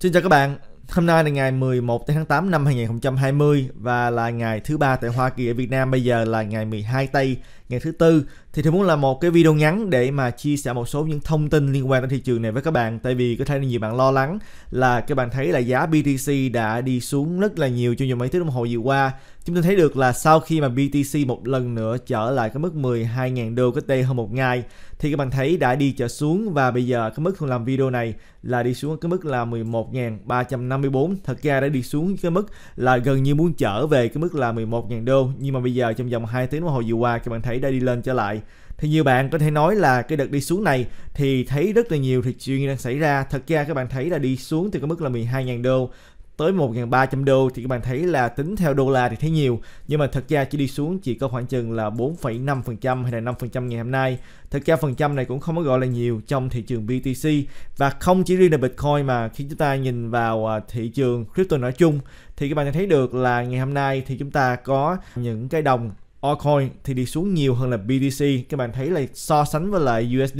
Xin chào các bạn, hôm nay là ngày 11 tháng 8 năm 2020 và là ngày thứ ba tại Hoa Kỳ ở Việt Nam bây giờ là ngày 12 Tây ngày thứ tư thì tôi muốn làm một cái video ngắn để mà chia sẻ một số những thông tin liên quan đến thị trường này với các bạn tại vì có thể là nhiều bạn lo lắng là các bạn thấy là giá BTC đã đi xuống rất là nhiều trong vòng mấy tiếng đồng hồ vừa qua chúng ta thấy được là sau khi mà BTC một lần nữa trở lại cái mức 12.000 đô cái tê hơn một ngày thì các bạn thấy đã đi trở xuống và bây giờ cái mức tôi làm video này là đi xuống cái mức là 11.354 thật ra đã đi xuống cái mức là gần như muốn trở về cái mức là 11.000 đô nhưng mà bây giờ trong vòng 2 tiếng đồng hồ vừa qua các bạn thấy 2017 đã đi lên trở lại thì nhiều bạn có thể nói là cái đợt đi xuống này thì thấy rất là nhiều thị trường đang xảy ra thật ra các bạn thấy là đi xuống từ cái mức là 12.000 đô tới 1.300 đô thì các bạn thấy là tính theo đô la thì thấy nhiều nhưng mà thật ra chỉ đi xuống chỉ có khoảng chừng là 4,5% hay là 5% ngày hôm nay thật ra phần trăm này cũng không có gọi là nhiều trong thị trường BTC và không chỉ riêng là Bitcoin mà khi chúng ta nhìn vào à, thị trường crypto nói chung thì các bạn thấy được là ngày hôm nay thì chúng ta có những cái đồng altcoin thì đi xuống nhiều hơn là BTC các bạn thấy là so sánh với lại USD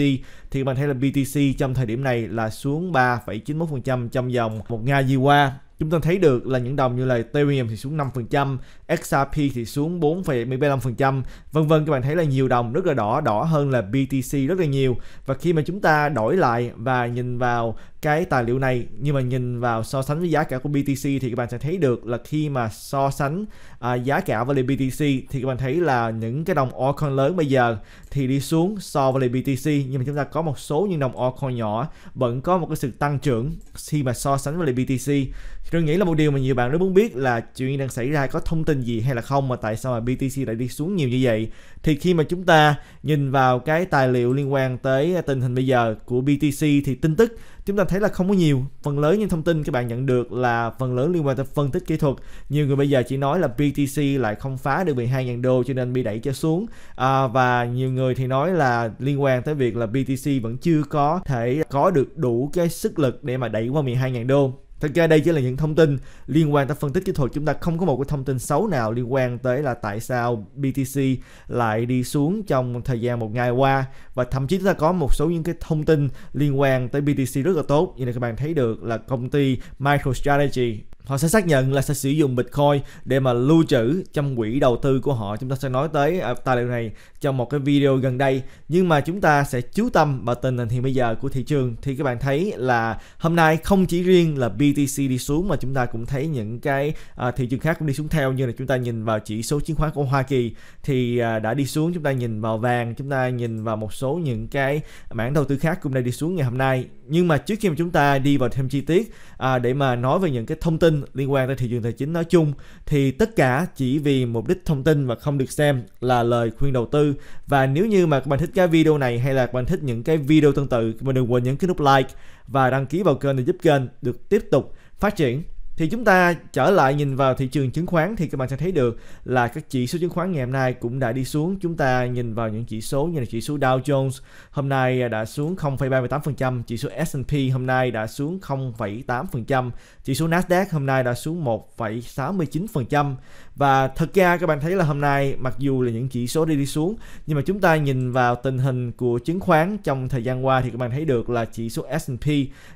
thì các bạn thấy là BTC trong thời điểm này là xuống 3,91% trong vòng một ngày vừa qua chúng ta thấy được là những đồng như là Ethereum thì xuống 5%, XRP thì xuống 4,75%, vân vân các bạn thấy là nhiều đồng rất là đỏ, đỏ hơn là BTC rất là nhiều. Và khi mà chúng ta đổi lại và nhìn vào cái tài liệu này nhưng mà nhìn vào so sánh với giá cả của BTC thì các bạn sẽ thấy được là khi mà so sánh à, giá cả với lại BTC thì các bạn thấy là những cái đồng altcoin lớn bây giờ thì đi xuống so với lại BTC nhưng mà chúng ta có một số những đồng altcoin nhỏ vẫn có một cái sự tăng trưởng khi mà so sánh với lại BTC tôi nghĩ là một điều mà nhiều bạn rất muốn biết là chuyện đang xảy ra có thông tin gì hay là không mà tại sao mà BTC lại đi xuống nhiều như vậy thì khi mà chúng ta nhìn vào cái tài liệu liên quan tới tình hình bây giờ của BTC thì tin tức chúng ta thấy là không có nhiều phần lớn những thông tin các bạn nhận được là phần lớn liên quan tới phân tích kỹ thuật nhiều người bây giờ chỉ nói là BTC lại không phá được 12.000 đô cho nên bị đẩy cho xuống à, và nhiều người thì nói là liên quan tới việc là BTC vẫn chưa có thể có được đủ cái sức lực để mà đẩy qua 12.000 đô Thật ra đây chỉ là những thông tin liên quan tới phân tích kỹ thuật chúng ta không có một cái thông tin xấu nào liên quan tới là tại sao BTC lại đi xuống trong thời gian một ngày qua và thậm chí chúng ta có một số những cái thông tin liên quan tới BTC rất là tốt như là các bạn thấy được là công ty MicroStrategy họ sẽ xác nhận là sẽ sử dụng Bitcoin để mà lưu trữ trong quỹ đầu tư của họ. Chúng ta sẽ nói tới à, tài liệu này trong một cái video gần đây. Nhưng mà chúng ta sẽ chú tâm vào tình hình hiện bây giờ của thị trường thì các bạn thấy là hôm nay không chỉ riêng là BTC đi xuống mà chúng ta cũng thấy những cái à, thị trường khác cũng đi xuống theo như là chúng ta nhìn vào chỉ số chứng khoán của Hoa Kỳ thì à, đã đi xuống, chúng ta nhìn vào vàng, chúng ta nhìn vào một số những cái mảng đầu tư khác cũng đã đi xuống ngày hôm nay nhưng mà trước khi mà chúng ta đi vào thêm chi tiết à, để mà nói về những cái thông tin liên quan tới thị trường tài chính nói chung thì tất cả chỉ vì mục đích thông tin và không được xem là lời khuyên đầu tư và nếu như mà các bạn thích cái video này hay là các bạn thích những cái video tương tự các bạn đừng quên nhấn cái nút like và đăng ký vào kênh để giúp kênh được tiếp tục phát triển thì chúng ta trở lại nhìn vào thị trường chứng khoán thì các bạn sẽ thấy được là các chỉ số chứng khoán ngày hôm nay cũng đã đi xuống chúng ta nhìn vào những chỉ số như là chỉ số Dow Jones hôm nay đã xuống 0,38% chỉ số S&P hôm nay đã xuống 0,8% chỉ số Nasdaq hôm nay đã xuống 1,69% và thật ra các bạn thấy là hôm nay mặc dù là những chỉ số đi đi xuống nhưng mà chúng ta nhìn vào tình hình của chứng khoán trong thời gian qua thì các bạn thấy được là chỉ số S&P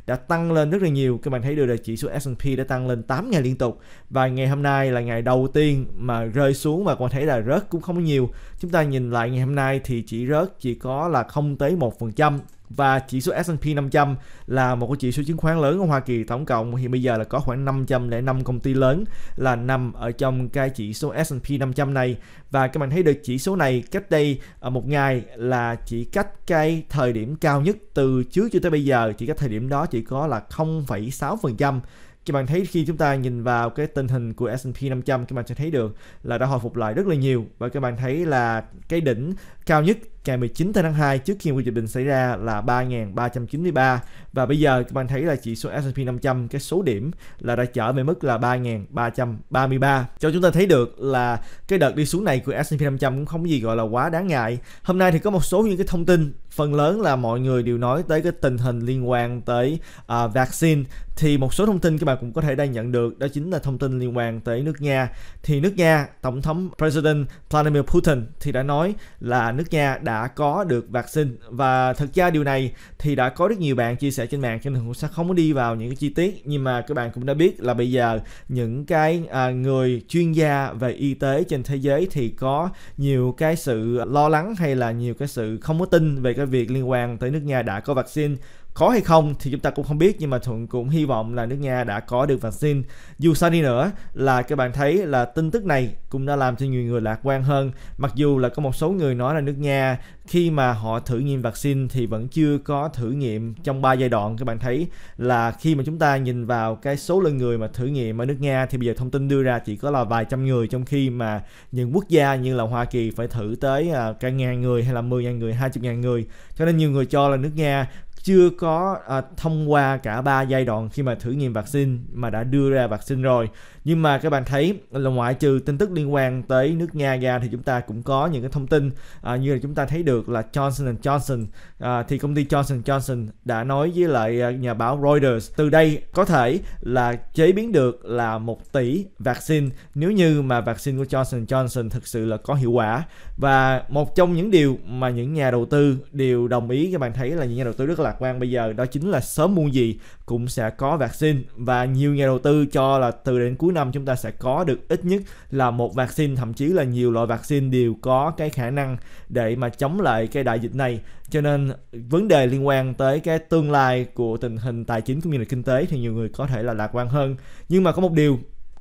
đã tăng lên rất là nhiều các bạn thấy được là chỉ số S&P đã tăng lên 8 ngày liên tục và ngày hôm nay là ngày đầu tiên mà rơi xuống và các bạn thấy là rớt cũng không nhiều chúng ta nhìn lại ngày hôm nay thì chỉ rớt chỉ có là không tới một phần trăm và chỉ số S&P 500 là một cái chỉ số chứng khoán lớn ở Hoa Kỳ tổng cộng hiện bây giờ là có khoảng 505 công ty lớn là nằm ở trong cái chỉ số S&P 500 này và các bạn thấy được chỉ số này cách đây ờ, một ngày là chỉ cách cái thời điểm cao nhất từ trước cho tới bây giờ chỉ cách thời điểm đó chỉ có là 0,6% các bạn thấy khi chúng ta nhìn vào cái tình hình của S&P 500 các bạn sẽ thấy được là đã hồi phục lại rất là nhiều và các bạn thấy là cái đỉnh cao nhất ngày 19 tháng 2 trước khi cuộc dịch bệnh xảy ra là 3.393 và bây giờ các bạn thấy là chỉ số S&P 500 cái số điểm là đã trở về mức là 3.333 cho chúng ta thấy được là cái đợt đi xuống này của S&P 500 cũng không gì gọi là quá đáng ngại hôm nay thì có một số những cái thông tin phần lớn là mọi người đều nói tới cái tình hình liên quan tới uh, vaccine thì một số thông tin các bạn cũng có thể đang nhận được đó chính là thông tin liên quan tới nước Nga thì nước Nga tổng thống President Vladimir Putin thì đã nói là nước Nga đã có được vaccine và thực ra điều này thì đã có rất nhiều bạn chia sẻ trên mạng cho nên cũng sẽ không có đi vào những cái chi tiết nhưng mà các bạn cũng đã biết là bây giờ những cái à, người chuyên gia về y tế trên thế giới thì có nhiều cái sự lo lắng hay là nhiều cái sự không có tin về cái việc liên quan tới nước Nga đã có vaccine có hay không thì chúng ta cũng không biết nhưng mà thuận cũng hy vọng là nước nga đã có được vaccine dù sao đi nữa là các bạn thấy là tin tức này cũng đã làm cho nhiều người lạc quan hơn mặc dù là có một số người nói là nước nga khi mà họ thử nghiệm vaccine thì vẫn chưa có thử nghiệm trong 3 giai đoạn các bạn thấy là khi mà chúng ta nhìn vào cái số lượng người mà thử nghiệm ở nước nga thì bây giờ thông tin đưa ra chỉ có là vài trăm người trong khi mà những quốc gia như là hoa kỳ phải thử tới à, cả ngàn người hay là mười ngàn người hai 20 ngàn người cho nên nhiều người cho là nước nga chưa có à, thông qua cả ba giai đoạn khi mà thử nghiệm vaccine mà đã đưa ra vaccine rồi nhưng mà các bạn thấy là ngoại trừ tin tức liên quan tới nước Nga ra thì chúng ta cũng có những cái thông tin à, như là chúng ta thấy được là Johnson Johnson à, thì công ty Johnson Johnson đã nói với lại à, nhà báo Reuters từ đây có thể là chế biến được là một tỷ vaccine nếu như mà vaccine của Johnson Johnson thực sự là có hiệu quả và một trong những điều mà những nhà đầu tư đều đồng ý các bạn thấy là những nhà đầu tư rất lạc quan bây giờ đó chính là sớm muộn gì cũng sẽ có vaccine và nhiều nhà đầu tư cho là từ đến cuối cuối năm chúng ta sẽ có được ít nhất là một vaccine thậm chí là nhiều loại vaccine đều có cái khả năng để mà chống lại cái đại dịch này cho nên vấn đề liên quan tới cái tương lai của tình hình tài chính cũng như là kinh tế thì nhiều người có thể là lạc quan hơn nhưng mà có một điều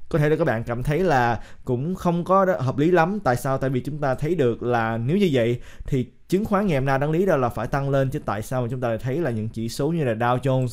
có thể là các bạn cảm thấy là cũng không có hợp lý lắm tại sao tại vì chúng ta thấy được là nếu như vậy thì chứng khoán ngày hôm nay đáng lý ra là phải tăng lên chứ tại sao mà chúng ta lại thấy là những chỉ số như là Dow Jones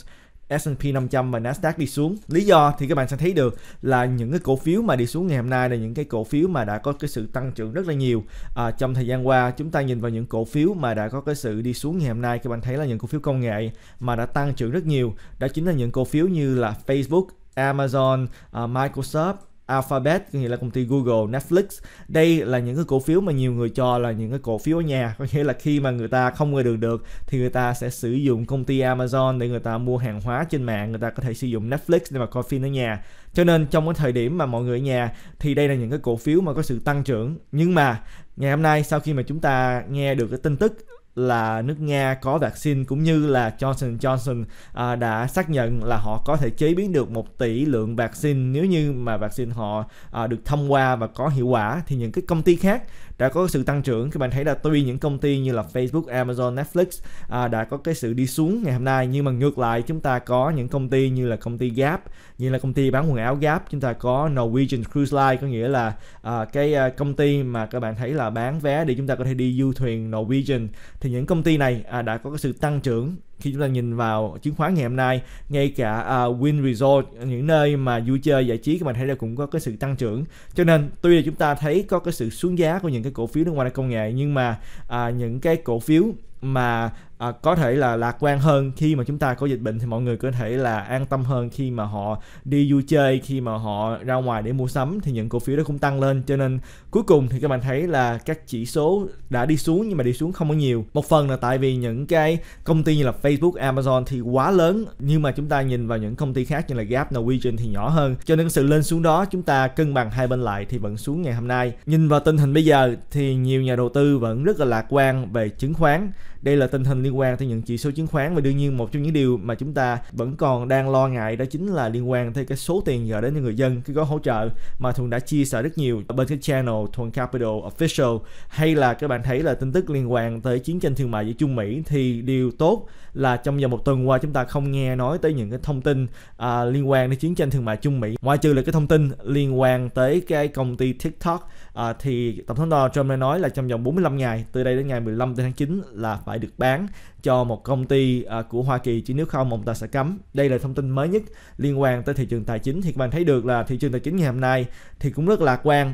S&P 500 và Nasdaq đi xuống. Lý do thì các bạn sẽ thấy được là những cái cổ phiếu mà đi xuống ngày hôm nay là những cái cổ phiếu mà đã có cái sự tăng trưởng rất là nhiều. À, trong thời gian qua chúng ta nhìn vào những cổ phiếu mà đã có cái sự đi xuống ngày hôm nay các bạn thấy là những cổ phiếu công nghệ mà đã tăng trưởng rất nhiều. Đó chính là những cổ phiếu như là Facebook, Amazon, uh, Microsoft, Alphabet có nghĩa là công ty Google, Netflix. Đây là những cái cổ phiếu mà nhiều người cho là những cái cổ phiếu ở nhà, có nghĩa là khi mà người ta không ngồi đường được thì người ta sẽ sử dụng công ty Amazon để người ta mua hàng hóa trên mạng, người ta có thể sử dụng Netflix để mà coi phim ở nhà. Cho nên trong cái thời điểm mà mọi người ở nhà thì đây là những cái cổ phiếu mà có sự tăng trưởng. Nhưng mà ngày hôm nay sau khi mà chúng ta nghe được cái tin tức là nước Nga có vaccine cũng như là Johnson Johnson à, đã xác nhận là họ có thể chế biến được một tỷ lượng vaccine nếu như mà vaccine họ à, được thông qua và có hiệu quả thì những cái công ty khác đã có sự tăng trưởng các bạn thấy là tuy những công ty như là Facebook, Amazon, Netflix à, đã có cái sự đi xuống ngày hôm nay nhưng mà ngược lại chúng ta có những công ty như là công ty Gap như là công ty bán quần áo Gap chúng ta có Norwegian Cruise Line có nghĩa là à, cái à, công ty mà các bạn thấy là bán vé để chúng ta có thể đi du thuyền Norwegian thì những công ty này à, đã có cái sự tăng trưởng khi chúng ta nhìn vào chứng khoán ngày hôm nay ngay cả uh, Win Resort những nơi mà vui chơi giải trí các bạn thấy là cũng có cái sự tăng trưởng cho nên tuy là chúng ta thấy có cái sự xuống giá của những cái cổ phiếu nước ngoài công nghệ nhưng mà uh, những cái cổ phiếu mà à, có thể là lạc quan hơn khi mà chúng ta có dịch bệnh thì mọi người có thể là an tâm hơn khi mà họ đi du chơi khi mà họ ra ngoài để mua sắm thì những cổ phiếu đó cũng tăng lên cho nên cuối cùng thì các bạn thấy là các chỉ số đã đi xuống nhưng mà đi xuống không có nhiều một phần là tại vì những cái công ty như là Facebook Amazon thì quá lớn nhưng mà chúng ta nhìn vào những công ty khác như là Gap Norwegian thì nhỏ hơn cho nên sự lên xuống đó chúng ta cân bằng hai bên lại thì vẫn xuống ngày hôm nay nhìn vào tình hình bây giờ thì nhiều nhà đầu tư vẫn rất là lạc quan về chứng khoán đây là tình hình liên quan tới những chỉ số chứng khoán và đương nhiên một trong những điều mà chúng ta vẫn còn đang lo ngại đó chính là liên quan tới cái số tiền gửi đến cho người dân cái gói hỗ trợ mà thuần đã chia sẻ rất nhiều ở bên cái channel thuần capital official hay là các bạn thấy là tin tức liên quan tới chiến tranh thương mại giữa trung mỹ thì điều tốt là trong vòng một tuần qua chúng ta không nghe nói tới những cái thông tin à, liên quan đến chiến tranh thương mại trung mỹ ngoại trừ là cái thông tin liên quan tới cái công ty tiktok à, thì tổng thống Donald Trump đã nói là trong vòng 45 ngày từ đây đến ngày 15 tháng 9 là phải được bán cho một công ty à, của Hoa Kỳ chứ nếu không ông ta sẽ cấm. Đây là thông tin mới nhất liên quan tới thị trường tài chính thì các bạn thấy được là thị trường tài chính ngày hôm nay thì cũng rất lạc quan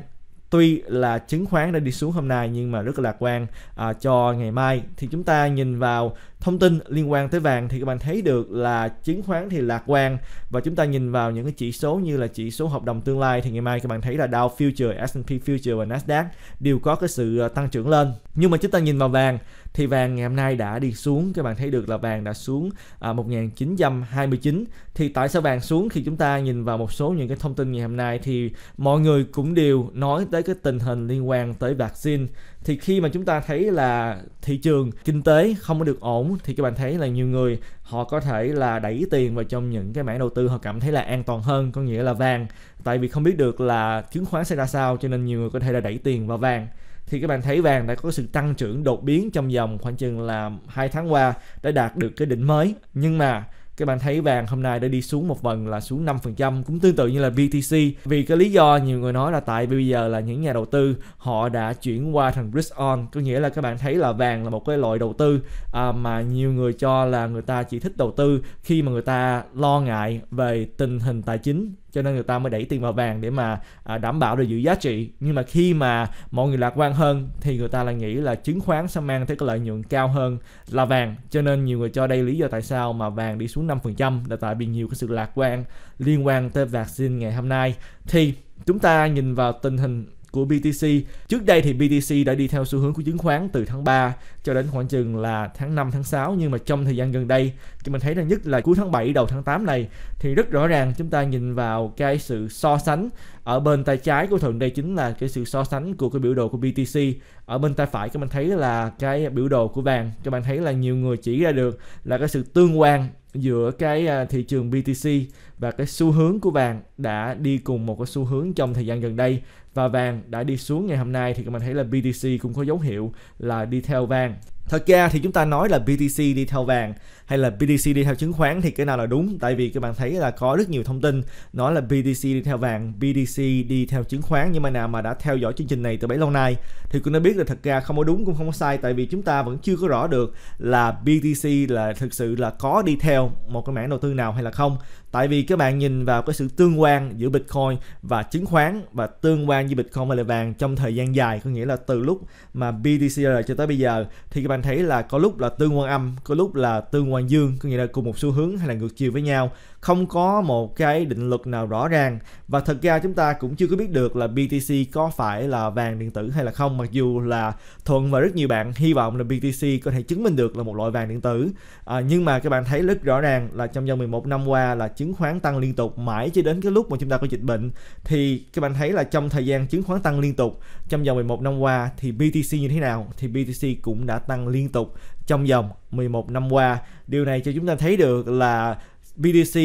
tuy là chứng khoán đã đi xuống hôm nay nhưng mà rất là lạc quan à, cho ngày mai thì chúng ta nhìn vào thông tin liên quan tới vàng thì các bạn thấy được là chứng khoán thì lạc quan và chúng ta nhìn vào những cái chỉ số như là chỉ số hợp đồng tương lai thì ngày mai các bạn thấy là Dow Future, S&P Future và Nasdaq đều có cái sự ờ, tăng trưởng lên. Nhưng mà chúng ta nhìn vào vàng thì vàng ngày hôm nay đã đi xuống các bạn thấy được là vàng đã xuống à, 1929 thì tại sao vàng xuống khi chúng ta nhìn vào một số những cái thông tin ngày hôm nay thì mọi người cũng đều nói tới cái tình hình liên quan tới vaccine thì khi mà chúng ta thấy là thị trường kinh tế không có được ổn thì các bạn thấy là nhiều người họ có thể là đẩy tiền vào trong những cái mảng đầu tư họ cảm thấy là an toàn hơn có nghĩa là vàng tại vì không biết được là chứng khoán sẽ ra sao cho nên nhiều người có thể là đẩy tiền vào vàng thì các bạn thấy vàng đã có sự tăng trưởng đột biến trong vòng khoảng chừng là hai tháng qua đã đạt được cái đỉnh mới nhưng mà các bạn thấy vàng hôm nay đã đi xuống một vần là xuống 5% cũng tương tự như là BTC vì cái lý do nhiều người nói là tại bây giờ là những nhà đầu tư họ đã chuyển qua thành risk on có nghĩa là các bạn thấy là vàng là một cái loại đầu tư à, mà nhiều người cho là người ta chỉ thích đầu tư khi mà người ta lo ngại về tình hình tài chính cho nên người ta mới đẩy tiền vào vàng để mà à, đảm bảo được giữ giá trị nhưng mà khi mà mọi người lạc quan hơn thì người ta lại nghĩ là chứng khoán sẽ mang tới cái lợi nhuận cao hơn là vàng cho nên nhiều người cho đây lý do tại sao mà vàng đi xuống 5% là tại vì nhiều cái sự lạc quan liên quan tới vaccine ngày hôm nay thì chúng ta nhìn vào tình hình của BTC. Trước đây thì BTC đã đi theo xu hướng của chứng khoán từ tháng 3 cho đến khoảng chừng là tháng 5 tháng 6 nhưng mà trong thời gian gần đây thì mình thấy là nhất là cuối tháng 7 đầu tháng 8 này thì rất rõ ràng chúng ta nhìn vào cái sự so sánh ở bên tay trái của thuận đây chính là cái sự so sánh của cái biểu đồ của BTC ở bên tay phải các bạn thấy là cái biểu đồ của vàng các bạn thấy là nhiều người chỉ ra được là cái sự tương quan giữa cái à, thị trường BTC và cái xu hướng của vàng đã đi cùng một cái xu hướng trong thời gian gần đây và vàng đã đi xuống ngày hôm nay thì các bạn thấy là BTC cũng có dấu hiệu là đi theo vàng Thật ra thì chúng ta nói là BTC đi theo vàng hay là BTC đi theo chứng khoán thì cái nào là đúng tại vì các bạn thấy là có rất nhiều thông tin nói là BTC đi theo vàng, BTC đi theo chứng khoán nhưng mà nào mà đã theo dõi chương trình này từ bấy lâu nay thì cũng đã biết là thật ra không có đúng cũng không có sai tại vì chúng ta vẫn chưa có rõ được là BTC là thực sự là có đi theo một cái mảng đầu tư nào hay là không tại vì các bạn nhìn vào cái sự tương quan giữa Bitcoin và chứng khoán và tương quan giữa Bitcoin và lại vàng trong thời gian dài có nghĩa là từ lúc mà BTCR cho tới bây giờ thì các bạn thấy là có lúc là tương quan âm có lúc là tương quan dương có nghĩa là cùng một xu hướng hay là ngược chiều với nhau không có một cái định luật nào rõ ràng và thật ra chúng ta cũng chưa có biết được là BTC có phải là vàng điện tử hay là không mặc dù là thuận và rất nhiều bạn hy vọng là BTC có thể chứng minh được là một loại vàng điện tử à, nhưng mà các bạn thấy rất rõ ràng là trong vòng 11 năm qua là chứng khoán tăng liên tục mãi cho đến cái lúc mà chúng ta có dịch bệnh thì các bạn thấy là trong thời gian chứng khoán tăng liên tục trong vòng 11 năm qua thì BTC như thế nào thì BTC cũng đã tăng liên tục trong vòng 11 năm qua. Điều này cho chúng ta thấy được là BDC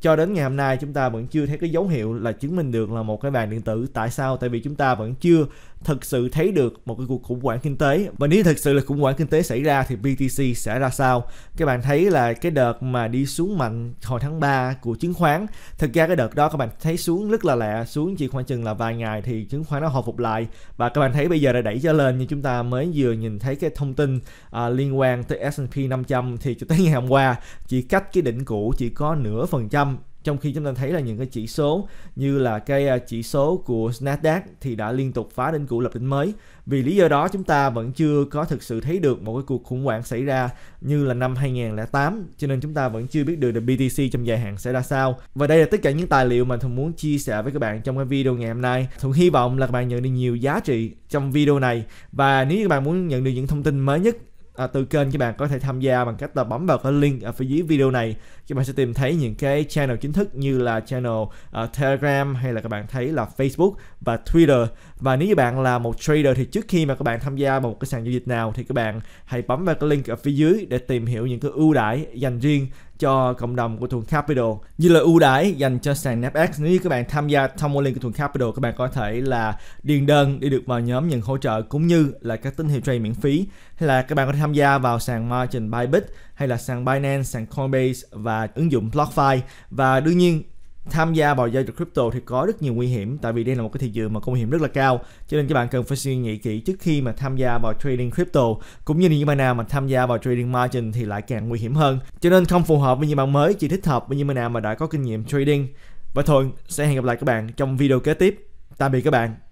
cho đến ngày hôm nay chúng ta vẫn chưa thấy cái dấu hiệu là chứng minh được là một cái vàng điện tử tại sao tại vì chúng ta vẫn chưa thực sự thấy được một cái cuộc khủng hoảng kinh tế và nếu thực sự là khủng hoảng kinh tế xảy ra thì BTC sẽ ra sao các bạn thấy là cái đợt mà đi xuống mạnh hồi tháng 3 của chứng khoán thực ra cái đợt đó các bạn thấy xuống rất là lẹ xuống chỉ khoảng chừng là vài ngày thì chứng khoán nó hồi phục lại và các bạn thấy bây giờ đã đẩy trở lên như chúng ta mới vừa nhìn thấy cái thông tin à, liên quan tới S&P 500 thì cho tới ngày hôm qua chỉ cách cái đỉnh cũ chỉ có nửa phần trăm trong khi chúng ta thấy là những cái chỉ số như là cái à, chỉ số của Nasdaq thì đã liên tục phá đỉnh cũ lập đỉnh mới vì lý do đó chúng ta vẫn chưa có thực sự thấy được một cái cuộc khủng hoảng xảy ra như là năm 2008 cho nên chúng ta vẫn chưa biết được là BTC trong dài hạn sẽ ra sao và đây là tất cả những tài liệu mà Thuận muốn chia sẻ với các bạn trong cái video ngày hôm nay Thuận hy vọng là các bạn nhận được nhiều giá trị trong video này và nếu như các bạn muốn nhận được những thông tin mới nhất à, từ kênh các bạn có thể tham gia bằng cách là bấm vào cái link ở phía dưới video này các bạn sẽ tìm thấy những cái channel chính thức như là channel uh, Telegram hay là các bạn thấy là Facebook và Twitter và nếu như bạn là một trader thì trước khi mà các bạn tham gia một cái sàn giao dịch nào thì các bạn hãy bấm vào cái link ở phía dưới để tìm hiểu những cái ưu đãi dành riêng cho cộng đồng của Thuận Capital như là ưu đãi dành cho sàn NAPX nếu như các bạn tham gia thông qua link của Thuận Capital các bạn có thể là điền đơn để được vào nhóm nhận hỗ trợ cũng như là các tín hiệu trade miễn phí hay là các bạn có thể tham gia vào sàn margin Bybit hay là sàn Binance, sàn Coinbase và ứng dụng BlockFi và đương nhiên tham gia vào giao dịch crypto thì có rất nhiều nguy hiểm tại vì đây là một cái thị trường mà có nguy hiểm rất là cao cho nên các bạn cần phải suy nghĩ kỹ trước khi mà tham gia vào trading crypto cũng như những bạn nào mà tham gia vào trading margin thì lại càng nguy hiểm hơn cho nên không phù hợp với những bạn mới chỉ thích hợp với những bạn nào mà đã có kinh nghiệm trading và thôi sẽ hẹn gặp lại các bạn trong video kế tiếp tạm biệt các bạn